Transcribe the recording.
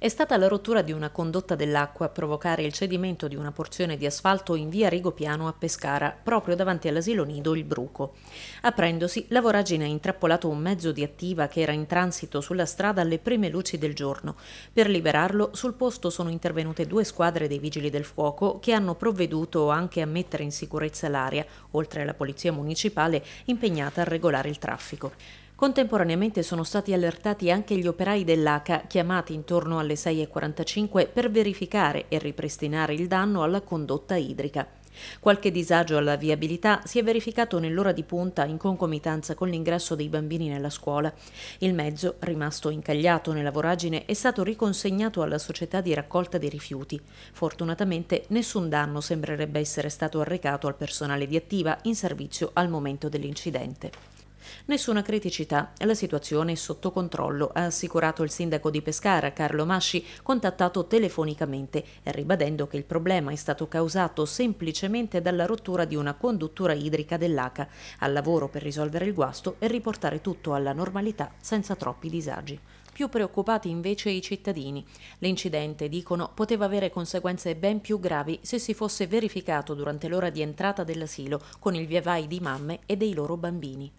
È stata la rottura di una condotta dell'acqua a provocare il cedimento di una porzione di asfalto in via Rigopiano a Pescara, proprio davanti all'asilo nido Il Bruco. Aprendosi, la voragine ha intrappolato un mezzo di attiva che era in transito sulla strada alle prime luci del giorno. Per liberarlo, sul posto sono intervenute due squadre dei vigili del fuoco che hanno provveduto anche a mettere in sicurezza l'area, oltre alla polizia municipale impegnata a regolare il traffico. Contemporaneamente sono stati allertati anche gli operai dell'ACA, chiamati intorno alle 6.45 per verificare e ripristinare il danno alla condotta idrica. Qualche disagio alla viabilità si è verificato nell'ora di punta in concomitanza con l'ingresso dei bambini nella scuola. Il mezzo, rimasto incagliato nella voragine, è stato riconsegnato alla società di raccolta dei rifiuti. Fortunatamente nessun danno sembrerebbe essere stato arrecato al personale di attiva in servizio al momento dell'incidente. Nessuna criticità, la situazione è sotto controllo, ha assicurato il sindaco di Pescara Carlo Masci, contattato telefonicamente, e ribadendo che il problema è stato causato semplicemente dalla rottura di una conduttura idrica dell'ACA, al lavoro per risolvere il guasto e riportare tutto alla normalità senza troppi disagi. Più preoccupati invece i cittadini. L'incidente, dicono, poteva avere conseguenze ben più gravi se si fosse verificato durante l'ora di entrata dell'asilo, con il via vai di mamme e dei loro bambini.